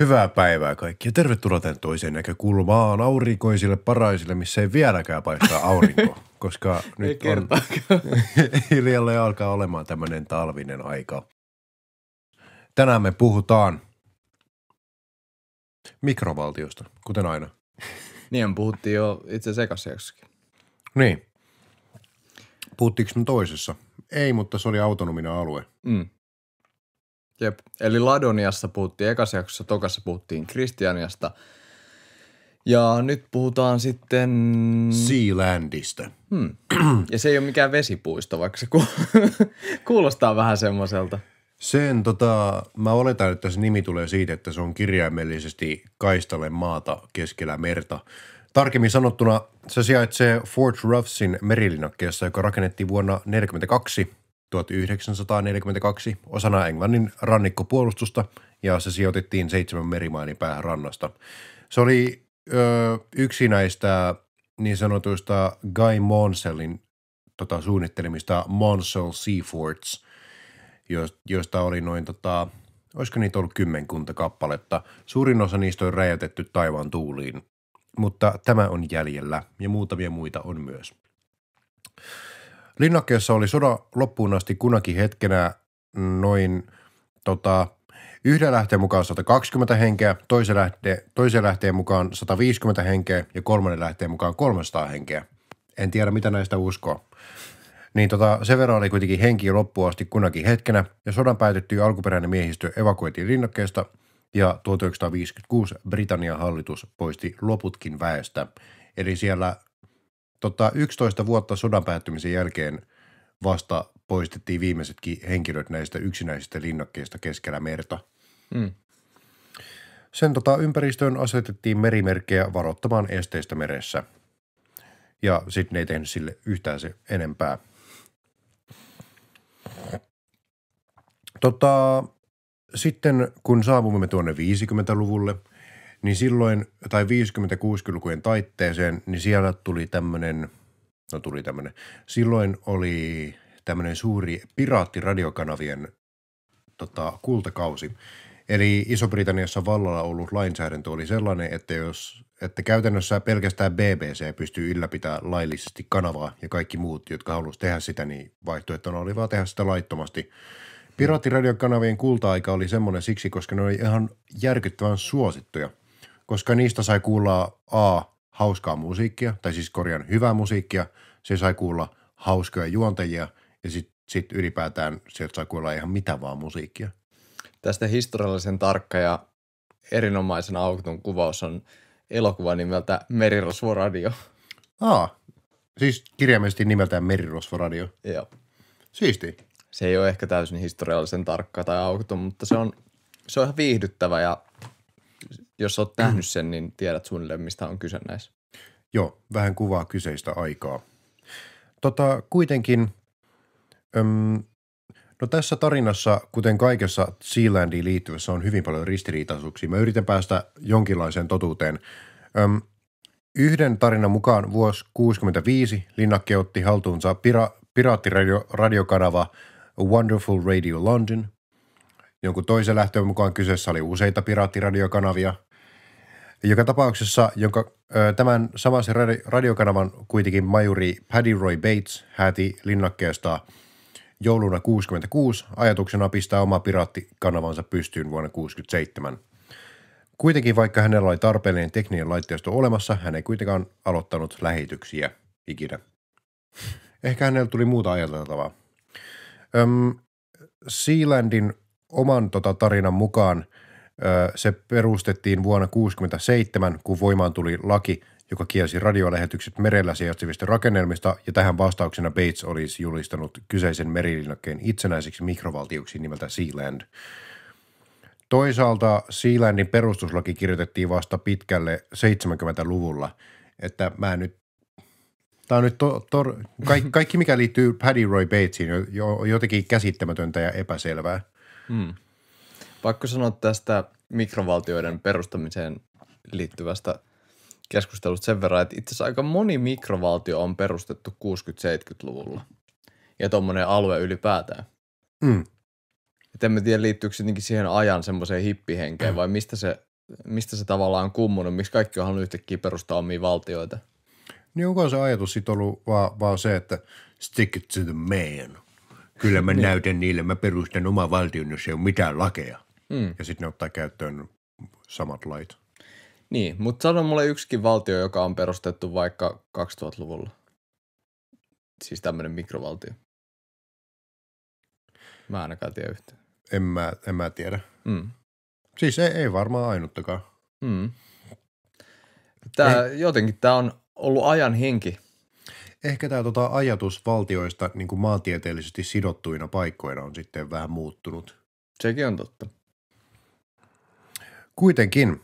Hyvää päivää kaikki ja tervetuloa tämän toiseen näkökulmaan aurinkoisille paraisille, missä ei vieläkään paistaa aurinko, koska nyt on hiljalle alkaa olemaan tämmöinen talvinen aika. Tänään me puhutaan mikrovaltiosta, kuten aina. Niin, puhuttiin jo itse asiassa Niin. Puhuttiinko me toisessa? Ei, mutta se oli autonominen alue. Mm. Jep. Eli Ladoniassa puhuttiin ekassa jaksossa, tokassa puhuttiin Kristianiasta. Ja nyt puhutaan sitten... Sealandista. Hmm. Ja se ei ole mikään vesipuisto, vaikka se kuulostaa vähän semmoiselta. Sen tota, mä oletan, että se nimi tulee siitä, että se on kirjaimellisesti kaistalle maata keskellä merta. Tarkemmin sanottuna se sijaitsee Fort Ruffsin merilinnakkeessa, joka rakennettiin vuonna 1942 1942 osana Englannin rannikkopuolustusta ja se sijoitettiin seitsemän merimailin päähän rannasta. Se oli ö, yksi näistä niin sanotuista Guy Monsellin tota, suunnittelemista Monsell Seaforts, joista oli noin, tota, olisiko niitä ollut kymmenkunta kappaletta. Suurin osa niistä on räjäytetty taivaan tuuliin, mutta tämä on jäljellä ja muutamia muita on myös. Linnakkeessa oli soda loppuun asti kunakin hetkenä noin tota, yhden lähteen mukaan 120 henkeä, toisen, lähte, toisen lähteen mukaan 150 henkeä ja kolmannen lähteen mukaan 300 henkeä. En tiedä, mitä näistä uskoo. Niin tota, sen verran oli kuitenkin henki loppuun asti kunakin hetkenä, ja sodan päätettyä alkuperäinen miehistö evakuoitiin linnakkeesta, ja 1956 Britannian hallitus poisti loputkin väestä. Eli siellä Tota, 11 vuotta sodan päättymisen jälkeen vasta poistettiin viimeisetkin henkilöt näistä yksinäisistä linnakkeista keskellä merta. Mm. Sen tota, ympäristöön asetettiin merimerkkejä varoittamaan esteistä meressä. Ja sitten ne ei tehnyt sille yhtään se enempää. Tota, sitten kun saavumme tuonne 50-luvulle – niin silloin, tai 50-60-lukujen taitteeseen, niin siellä tuli tämmöinen, no tuli tämmöinen, silloin oli tämmöinen suuri piraattiradiokanavien tota, kultakausi. Eli Iso-Britanniassa vallalla ollut lainsäädäntö oli sellainen, että jos että käytännössä pelkästään BBC pystyy ylläpitämään laillisesti kanavaa ja kaikki muut, jotka halusivat tehdä sitä, niin vaihtoehtona oli vaan tehdä sitä laittomasti. Piraattiradiokanavien kulta-aika oli semmoinen siksi, koska ne oli ihan järkyttävän suosittuja – koska niistä sai kuulla A. hauskaa musiikkia, tai siis korjan hyvää musiikkia, se sai kuulla hauskoja juontajia ja sitten sit ylipäätään sieltä sai kuulla ihan mitä vaan musiikkia. Tästä historiallisen tarkka ja erinomaisen aukton kuvaus on elokuva nimeltä Merirosvoradio. Aa, siis kirjaimellisesti nimeltään Merirosvoradio. Joo. Siisti. Se ei ole ehkä täysin historiallisen tarkka tai aukoton, mutta se on, se on ihan viihdyttävä ja jos olet nähnyt sen, niin tiedät suunnilleen, mistä on kyse näissä. Joo, vähän kuvaa kyseistä aikaa. Tota, kuitenkin, öm, no tässä tarinassa, kuten kaikessa Sealandiin liittyvässä, on hyvin paljon ristiriitaisuuksia. Mä yritän päästä jonkinlaiseen totuuteen. Öm, yhden tarinan mukaan vuosi 65 linnakkeutti otti haltuunsa pira, piraattiradiokanava Wonderful Radio London – Jonkun toisen lähtöön mukaan kyseessä oli useita piraattiradiokanavia. Joka tapauksessa, jonka tämän saman radiokanavan kuitenkin majuri Paddy Roy Bates häti linnakkeesta jouluna 66 ajatuksena pistää oma piraattikanavansa pystyyn vuonna 67. Kuitenkin vaikka hänellä oli tarpeellinen tekninen laitteisto olemassa, hän ei kuitenkaan aloittanut lähetyksiä ikinä. Ehkä hänellä tuli muuta ajateltavaa. Öm, Sealandin oman tota, tarinan mukaan se perustettiin vuonna 1967, kun voimaan tuli laki, joka kielsi radiolähetykset merellä sijaitsevista rakennelmista, ja tähän vastauksena Bates olisi julistanut kyseisen merilinnakkeen itsenäiseksi mikrovaltioksi nimeltä Sealand. Toisaalta Sealandin perustuslaki kirjoitettiin vasta pitkälle 70-luvulla, että mä nyt Tämä on nyt to, to, kaikki, kaikki, mikä liittyy Paddy Roy Batesiin, on jotenkin käsittämätöntä ja epäselvää. Mm. Pakko sanoa tästä mikrovaltioiden perustamiseen liittyvästä keskustelusta sen verran, että itse asiassa aika moni mikrovaltio on perustettu 60-70-luvulla. Ja tuommoinen alue ylipäätään. Mm. Et en mä tiedä, liittyykö se siihen ajan semmoiseen hippihenkeen mm. vai mistä se, mistä se tavallaan on kummunut, miksi kaikki on halunnut yhtäkkiä perustaa omia valtioita. Niin onko se ajatus sitten ollut vaan, vaan se, että stick it to the man. Kyllä mä niin. näytän niille, mä perustan oma valtion, jos ei ole mitään lakeja. Mm. Ja sitten ne ottaa käyttöön samat lait. Niin, mutta sano mulle yksikin valtio, joka on perustettu vaikka 2000-luvulla. Siis tämmöinen mikrovaltio. Mä ainakaan tiedä yhtään. En mä, en mä tiedä. Mm. Siis ei, ei varmaan ainuttakaan. Mm. Tää, Jotenkin tämä on ollut ajan henki ehkä tämä tota ajatus valtioista niin kuin maantieteellisesti sidottuina paikkoina on sitten vähän muuttunut. Sekin on totta. Kuitenkin,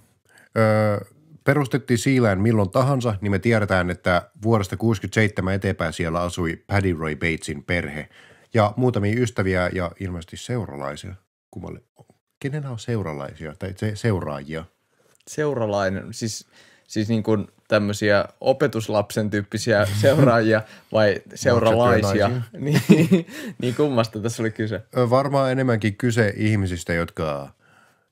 öö, perustettiin Siilään milloin tahansa, niin me tiedetään, että vuodesta 67 eteenpäin siellä asui Paddy Roy Batesin perhe ja muutamia ystäviä ja ilmeisesti seuralaisia. Kummalle? Kenellä on seuralaisia tai se, seuraajia? Seuralainen, siis – siis niin kuin tämmöisiä opetuslapsen tyyppisiä seuraajia vai seuralaisia? niin, niin kummasta tässä oli kyse? Varmaan enemmänkin kyse ihmisistä, jotka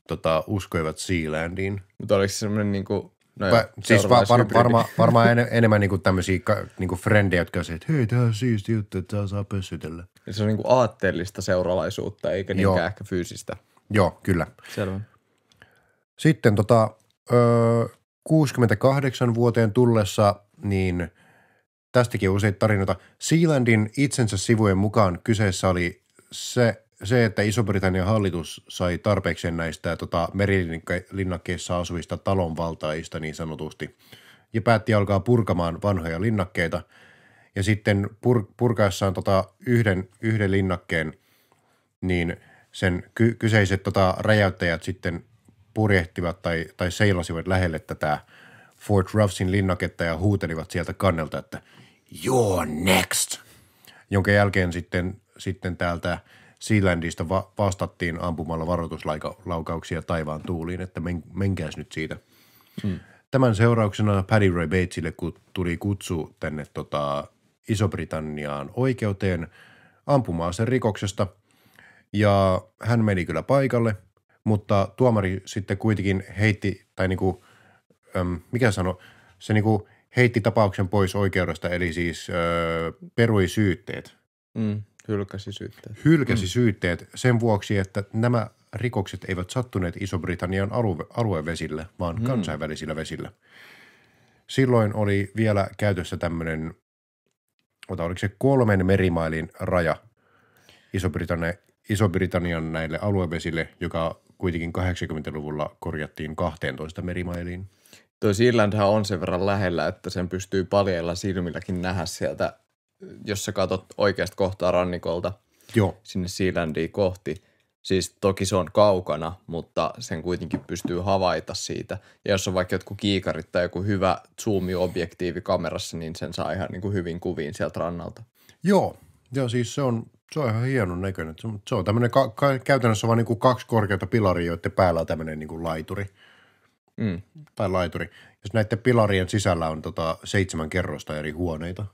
tota, uskoivat Sealandiin. Mutta oliko se semmoinen niin kuin No joo, siis var, var- varmaan varma en- enemmän niinku tämmöisiä niin niinku frendejä, jotka on että hei, tämä on siisti juttu, että tämä saa pössytellä. Ja se on niinku aatteellista seuralaisuutta, eikä niinkään ehkä fyysistä. Joo, kyllä. Selvä. Sitten tota, öö, 68 vuoteen tullessa, niin tästäkin usein tarinoita. Sealandin itsensä sivujen mukaan kyseessä oli se, se että Iso-Britannian hallitus sai tarpeeksi näistä tota, merilinnakkeissa asuvista talonvaltaista, niin sanotusti ja päätti alkaa purkamaan vanhoja linnakkeita. Ja sitten pur- purkaessaan tota yhden, yhden linnakkeen, niin sen ky- kyseiset tota räjäyttäjät sitten – purjehtivat tai, tai seilasivat lähelle tätä Fort Ruffsin linnaketta ja huutelivat sieltä kannelta, että you're next, jonka jälkeen sitten, sitten täältä Sealandista va- vastattiin ampumalla varoituslaukauksia taivaan tuuliin, että men- menkääs nyt siitä. Hmm. Tämän seurauksena Paddy Roy Batesille tuli kutsu tänne tota, Iso-Britanniaan oikeuteen ampumaan sen rikoksesta – ja hän meni kyllä paikalle mutta tuomari sitten kuitenkin heitti, tai niin kuin, äm, mikä sano, se niin kuin heitti tapauksen pois oikeudesta, eli siis öö, perui syytteet. Mm, hylkäsi syytteet. Hylkäsi mm. syytteet sen vuoksi, että nämä rikokset eivät sattuneet Iso-Britannian alue- vaan mm. kansainvälisillä vesillä. Silloin oli vielä käytössä tämmöinen, ota oliko se kolmen merimailin raja Iso-Britannian Iso-Britannian näille aluevesille, joka kuitenkin 80-luvulla korjattiin 12 merimailiin. Tuo Irlantihan on sen verran lähellä, että sen pystyy paljella silmilläkin nähdä sieltä, jos sä katsot oikeasta kohtaa rannikolta Joo. sinne Sealandiin kohti. Siis toki se on kaukana, mutta sen kuitenkin pystyy havaita siitä. Ja jos on vaikka jotkut kiikarit tai joku hyvä zoomiobjektiivi kamerassa, niin sen saa ihan niin kuin hyvin kuviin sieltä rannalta. Joo, ja siis se on se on ihan hienon näköinen. Se on tämmöinen ka- ka- käytännössä vain niin kaksi korkeata pilaria, joiden päällä on tämmöinen niin kuin laituri. Mm. Tai laituri. Jos näiden pilarien sisällä on tota seitsemän kerrosta eri huoneita.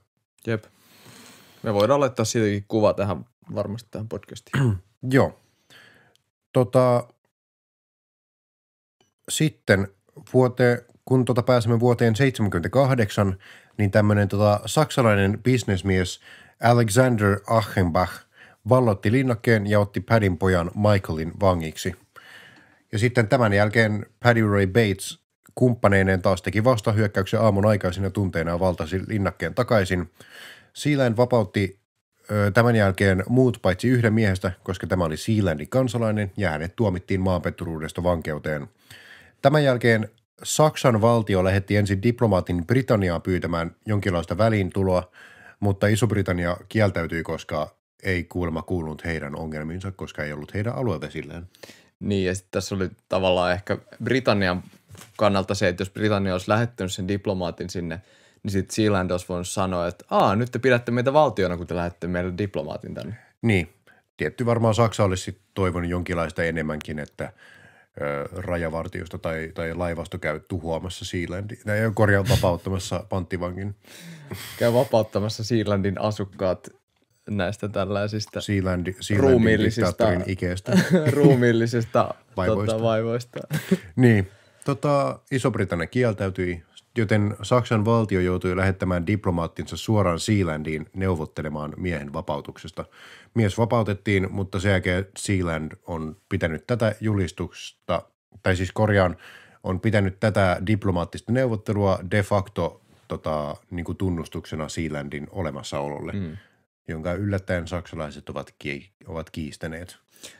Jep. Me voidaan laittaa siitäkin kuva tähän varmasti tähän podcastiin. Joo. Tota, sitten vuote, kun tota pääsemme vuoteen 78, niin tämmöinen tota, saksalainen bisnesmies – Alexander Achenbach vallotti linnakkeen ja otti Paddin pojan Michaelin vangiksi. Ja sitten tämän jälkeen Paddy Ray Bates kumppaneineen taas teki vastahyökkäyksen aamun aikaisina tunteina ja valtasi linnakkeen takaisin. Sealand vapautti tämän jälkeen muut paitsi yhden miehestä, koska tämä oli Sealandin kansalainen ja hänet tuomittiin maanpetturuudesta vankeuteen. Tämän jälkeen Saksan valtio lähetti ensin diplomaatin Britanniaan pyytämään jonkinlaista väliintuloa – mutta Iso-Britannia kieltäytyi, koska ei kuulemma kuulunut heidän ongelmiinsa, koska ei ollut heidän aluevesilleen. Niin, ja sitten tässä oli tavallaan ehkä Britannian kannalta se, että jos Britannia olisi lähettänyt sen diplomaatin sinne, niin sitten Sealand olisi voinut sanoa, että Aa, nyt te pidätte meitä valtiona, kun te lähette meidän diplomaatin tänne. Niin, tietty varmaan Saksa olisi toivonut jonkinlaista enemmänkin, että – rajavartiosta tai, tai laivasto käy tuhoamassa Sealandin, ei korjaa vapauttamassa panttivangin. Käy vapauttamassa Sealandin asukkaat näistä tällaisista Sealandi, Sealandin ruumiillisista, ikeestä. ruumiillisista vaivoista. Tota, vaivoista. niin, tota, Iso-Britannia kieltäytyi joten Saksan valtio joutui lähettämään diplomaattinsa suoraan Sealandiin neuvottelemaan miehen vapautuksesta. Mies vapautettiin, mutta sen jälkeen Sealand on pitänyt tätä julistusta, tai siis korjaan, on pitänyt tätä diplomaattista neuvottelua de facto tota, niin kuin tunnustuksena Sealandin olemassaololle, mm. jonka yllättäen saksalaiset ovat, ki- ovat kiistäneet.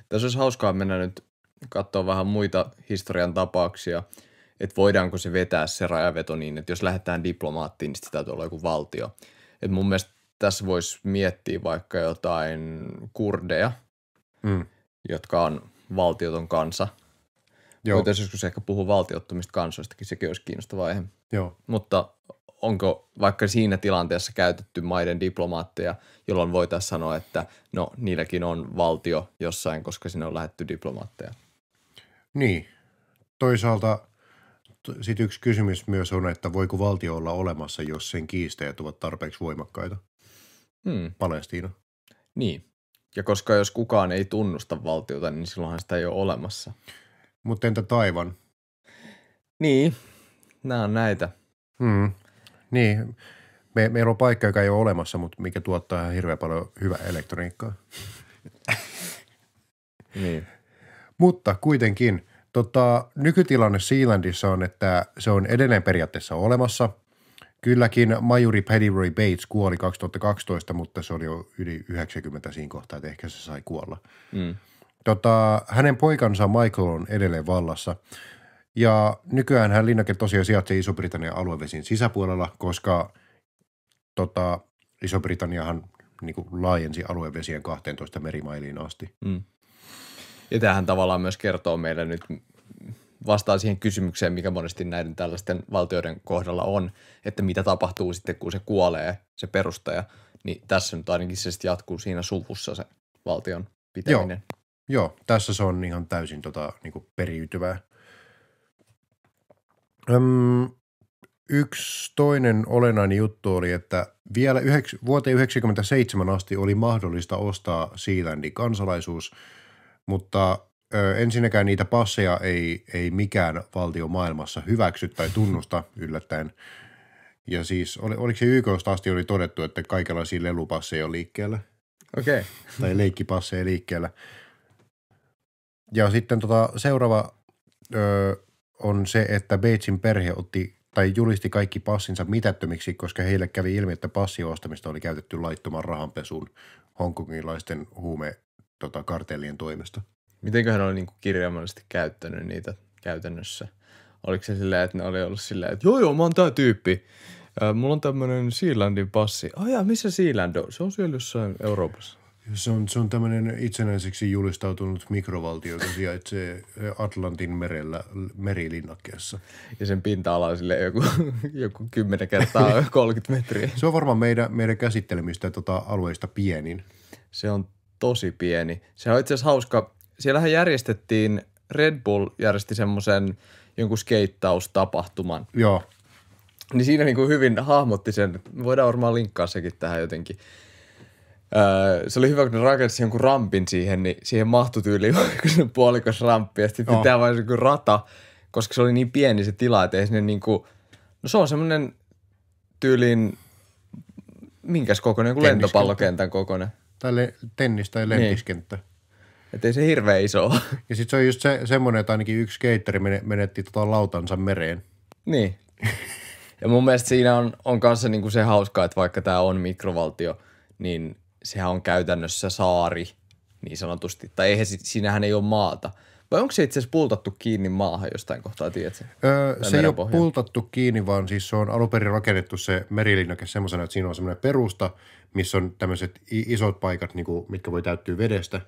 Tässä olisi hauskaa mennä nyt katsoa vähän muita historian tapauksia – että voidaanko se vetää se rajaveto niin, että jos lähdetään diplomaattiin, niin sitä täytyy olla joku valtio. Et mun mielestä tässä voisi miettiä vaikka jotain kurdeja, mm. jotka on valtioton kansa. Joo. Voitaisiin joskus ehkä puhua valtiottomista kansoistakin, sekin olisi kiinnostava aihe. Joo. Mutta onko vaikka siinä tilanteessa käytetty maiden diplomaatteja, jolloin voitaisiin sanoa, että no niilläkin on valtio jossain, koska sinne on lähetty diplomaatteja? Niin. Toisaalta – sitten yksi kysymys myös on, että voiko valtio olla olemassa, jos sen kiisteet ovat tarpeeksi voimakkaita? Hmm. Palestiina. Niin. Ja koska jos kukaan ei tunnusta valtiota, niin silloinhan sitä ei ole olemassa. Mutta entä Taivan? Niin, nämä on näitä. Hmm. Niin, Me, meillä on paikka, joka ei ole olemassa, mutta mikä tuottaa ihan hirveän paljon hyvää elektroniikkaa. niin. Mutta kuitenkin – Tota, nykytilanne Sealandissa on, että se on edelleen periaatteessa olemassa. Kylläkin majuri Pedigree Bates kuoli 2012, mutta se oli jo yli 90 siinä kohtaa, että ehkä se sai kuolla. Mm. Tota, hänen poikansa Michael on edelleen vallassa. Ja nykyään hän linnake tosiaan sijaitsee Iso-Britannian aluevesin sisäpuolella, koska tota, Iso-Britanniahan niin kuin laajensi aluevesien 12 merimailiin asti. Mm. Ja tämähän tavallaan myös kertoo meille nyt vastaan siihen kysymykseen, mikä monesti näiden tällaisten valtioiden kohdalla on, että mitä tapahtuu sitten, kun se kuolee, se perustaja, niin tässä nyt ainakin se sitten jatkuu siinä suvussa se valtion pitäminen. Joo, Joo tässä se on ihan täysin tota, niin periytyvää. Öm, yksi toinen olennainen juttu oli, että vielä yhdeks- vuoteen 1997 asti oli mahdollista ostaa Sealandin kansalaisuus – mutta ö, ensinnäkään niitä passeja ei, ei mikään valtio maailmassa hyväksy tai tunnusta yllättäen. Ja siis oli, oliko se YKsta asti oli todettu, että kaikenlaisia lelupasseja on liikkeellä. Okei. Okay. tai leikkipasseja liikkeellä. Ja sitten tota, seuraava ö, on se, että Beitsin perhe otti tai julisti kaikki passinsa mitättömiksi, koska heille kävi ilmi, että passioostamista oli käytetty laittoman rahanpesuun hongkongilaisten huume tota, kartellien toimesta. Mitenköhän oli niin kirjaimellisesti käyttänyt niitä käytännössä? Oliko se silleen, että ne oli ollut silleen, että joo joo, mä oon tää tyyppi. Ää, mulla on tämmönen Siilandin passi. Ai ja, missä Siiland on? Se on siellä jossain Euroopassa. Se on, se on tämmöinen itsenäiseksi julistautunut mikrovaltio, joka sijaitsee Atlantin merellä merilinnakkeessa. Ja sen pinta-ala on sille joku, joku 10 kertaa 30 metriä. Se on varmaan meidän, meidän käsittelemistä tota alueista pienin. Se on tosi pieni. Se on itse asiassa hauska. Siellähän järjestettiin, Red Bull järjesti semmoisen jonkun skeittaustapahtuman. Joo. Niin siinä niin kuin hyvin hahmotti sen, me voidaan varmaan linkkaa sekin tähän jotenkin. Öö, se oli hyvä, kun ne rakensi jonkun rampin siihen, niin siihen mahtui tyyli joku puolikas ramppi ja sitten pitää vain joku rata, koska se oli niin pieni se tila, että ei sinne kuin, niinku, no se on semmoinen tyyliin, minkäs kokoinen, joku lentopallokentän kokoinen tai le- tennis tai lentiskenttä. Niin. Että ei se hirveä iso Ja sitten se on just se, semmoinen, että ainakin yksi skeitteri menetti tota lautansa mereen. Niin. Ja mun mielestä siinä on, on kanssa niinku se hauska, että vaikka tämä on mikrovaltio, niin sehän on käytännössä saari niin sanotusti. Tai eihän, siinähän ei ole maata – vai onko se itse asiassa pultattu kiinni maahan jostain kohtaa, tiedätkö? Öö, se ei ole pultattu kiinni, vaan siis se on alun perin rakennettu se merilinnake semmoisena, että siinä on semmoinen perusta, missä on tämmöiset isot paikat, niin kuin mitkä voi täyttyä vedestä.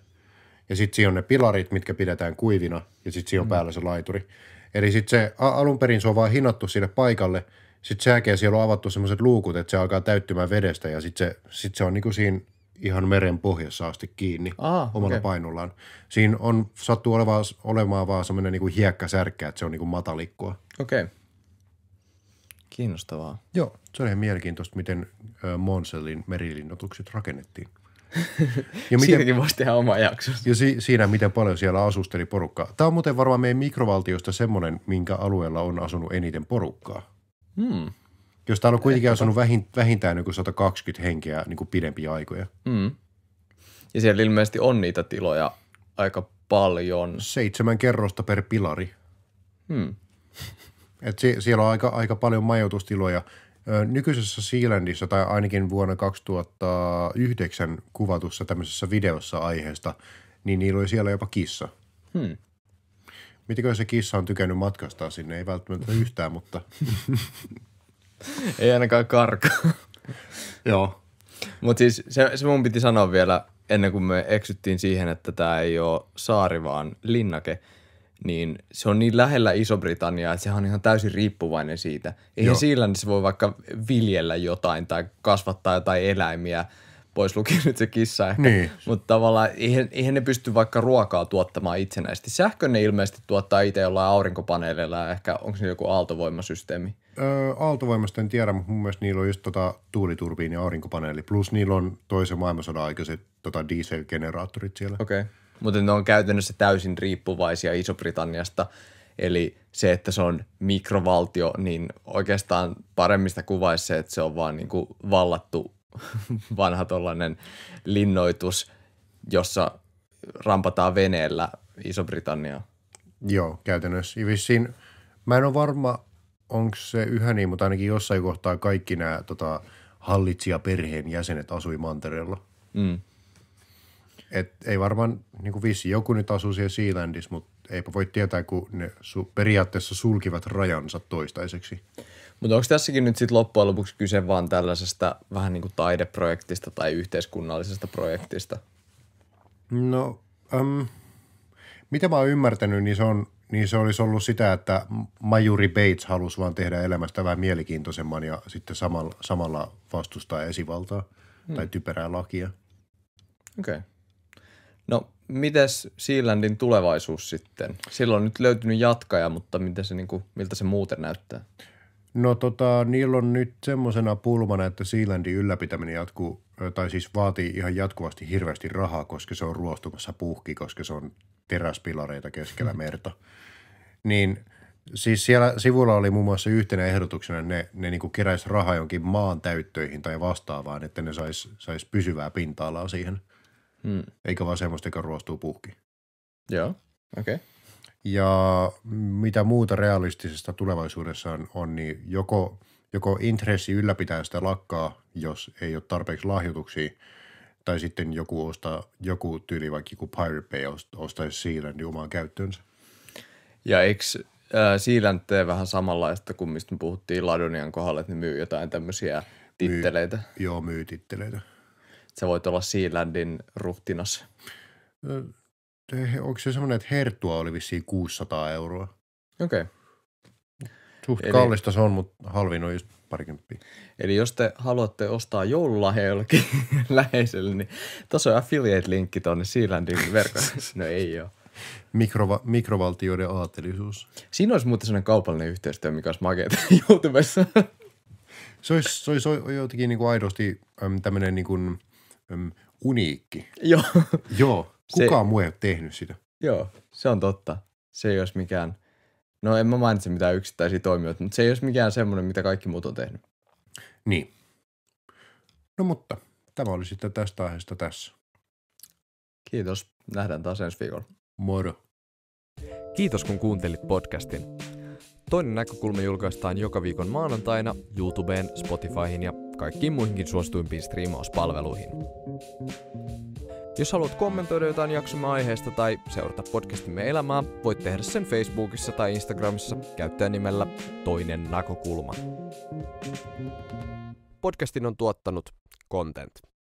Ja sitten siinä on ne pilarit, mitkä pidetään kuivina, ja sitten siinä on mm. päällä se laituri. Eli sitten se alun perin se on vaan hinattu sille paikalle, sitten sen jälkeen siellä on avattu semmoiset luukut, että se alkaa täyttymään vedestä, ja sitten se, sit se on kuin niinku siinä – ihan meren pohjassa asti kiinni Aha, omalla okay. painollaan. Siinä on sattuu olevaa, olemaan vaan semmoinen niin hiekkasärkkä, että se on niin kuin matalikkoa. Okei. Okay. Kiinnostavaa. Joo, se on ihan mielenkiintoista, miten Monsellin merilinnotukset rakennettiin. Ja miten, Siitäkin voisi tehdä oma jaksossa. Ja si, siinä, miten paljon siellä asusteli porukkaa. Tämä on muuten varmaan meidän mikrovaltiosta semmoinen, minkä alueella on asunut eniten porukkaa. Hmm. Jos täällä on kuitenkin asunut vähintään niin 120 henkeä niin kuin pidempiä aikoja. Mm. Ja siellä ilmeisesti on niitä tiloja aika paljon. Seitsemän kerrosta per pilari. Mm. Et si- siellä on aika, aika paljon majoitustiloja. Nykyisessä Sealandissa tai ainakin vuonna 2009 kuvatussa tämmöisessä videossa aiheesta, niin niillä oli siellä jopa kissa. Hmm. Mitäkö se kissa on tykännyt matkastaa sinne? Ei välttämättä yhtään, mutta Ei ainakaan karka. Joo. Mutta siis se, se mun piti sanoa vielä ennen kuin me eksyttiin siihen, että tämä ei ole saari vaan linnake, niin se on niin lähellä Iso-Britanniaa, että sehän on ihan täysin riippuvainen siitä. Eihän sillä niin se voi vaikka viljellä jotain tai kasvattaa jotain eläimiä, pois lukien nyt se kissa ehkä. Niin. Mutta tavallaan eihän, eihän ne pysty vaikka ruokaa tuottamaan itsenäisesti. Sähkön ne ilmeisesti tuottaa itse jollain aurinkopaneeleilla ja ehkä onko se joku aaltovoimasysteemi. Aaltovoimasta en tiedä, mutta mun mielestä niillä on just tota tuuliturbiini ja aurinkopaneeli. Plus niillä on toisen maailmansodan aikaiset tota dieselgeneraattorit siellä. Okei, okay. mutta ne on käytännössä täysin riippuvaisia Iso-Britanniasta. Eli se, että se on mikrovaltio, niin oikeastaan paremmista kuvaisi se, että se on vaan niin kuin vallattu vanha tollainen linnoitus, jossa rampataan veneellä Iso-Britanniaa. Joo, käytännössä. Vissiin, mä en ole varma, onko se yhä niin, mutta ainakin jossain kohtaa kaikki nämä tota, hallitsijaperheen jäsenet asui mantereella. Mm. Et ei varmaan, niin kuin vissi, joku nyt asuu siellä Sealandissa, mutta eipä voi tietää, kun ne su- periaatteessa sulkivat rajansa toistaiseksi. Mutta onko tässäkin nyt sitten loppujen lopuksi kyse vaan tällaisesta vähän niin kuin taideprojektista tai yhteiskunnallisesta projektista? No, äm, mitä mä oon ymmärtänyt, niin se on niin se olisi ollut sitä, että Majuri Bates halusi vaan tehdä elämästä vähän mielenkiintoisemman ja sitten samalla, samalla vastustaa esivaltaa hmm. tai typerää lakia. Okei. Okay. No, mites Sealandin tulevaisuus sitten? Silloin on nyt löytynyt jatkaja, mutta miten se, niin kuin, miltä se muuten näyttää? No tota, niillä on nyt semmoisena pulmana, että Sealandin ylläpitäminen jatkuu tai siis vaatii ihan jatkuvasti hirveästi rahaa, koska se on ruostumassa puhki, koska se on teräspilareita keskellä mm. merta. Niin siis siellä sivulla oli muun muassa yhtenä ehdotuksena, ne, ne niin keräisi rahaa jonkin maan täyttöihin tai vastaavaan, että ne sais, sais pysyvää pinta-alaa siihen. Hmm. Eikä vaan semmoista, joka ruostuu puhki. Joo, okei. Okay. Ja mitä muuta realistisesta tulevaisuudessa on, on niin joko – joko intressi ylläpitää sitä lakkaa, jos ei ole tarpeeksi lahjoituksia, tai sitten joku, ostaa, joku tyyli, vaikka joku Pirate Bay ostaisi Sealandin omaan käyttöönsä. Ja eikö äh, Sealand tee vähän samanlaista kuin mistä me puhuttiin Ladonian kohdalla, että ne myy jotain tämmöisiä titteleitä? Myy, joo, myy titteleitä. Sä voit olla Sealandin ruhtinas. Onko se semmoinen, että Hertua oli vissiin 600 euroa? Okei. Okay. Suht Eli, kallista se on, mutta halvin on just parikymppiä. Eli jos te haluatte ostaa joululahja jollekin läheiselle, niin tuossa on affiliate-linkki tuonne Sealandin verkossa. No ei ole. Mikrova- mikrovaltioiden aatelisuus. Siinä olisi muuten sellainen kaupallinen yhteistyö, mikä olisi makeata YouTubessa. se olisi, se olisi jotenkin niin kuin aidosti tämmöinen niin kuin, äm, uniikki. Joo. Joo. Kukaan se, muu ei ole tehnyt sitä. Joo, se on totta. Se ei olisi mikään – No en mä mainitse mitään yksittäisiä toimijoita, mutta se ei ole mikään semmoinen, mitä kaikki muut on tehnyt. Niin. No mutta tämä oli sitten tästä aiheesta tässä. Kiitos. Nähdään taas ensi viikolla. Moro. Kiitos kun kuuntelit podcastin. Toinen näkökulma julkaistaan joka viikon maanantaina YouTubeen, Spotifyhin ja kaikkiin muihinkin suosituimpiin striimauspalveluihin. Jos haluat kommentoida jotain jaksomme aiheesta tai seurata podcastimme elämää, voit tehdä sen Facebookissa tai Instagramissa nimellä Toinen näkökulma. Podcastin on tuottanut Content.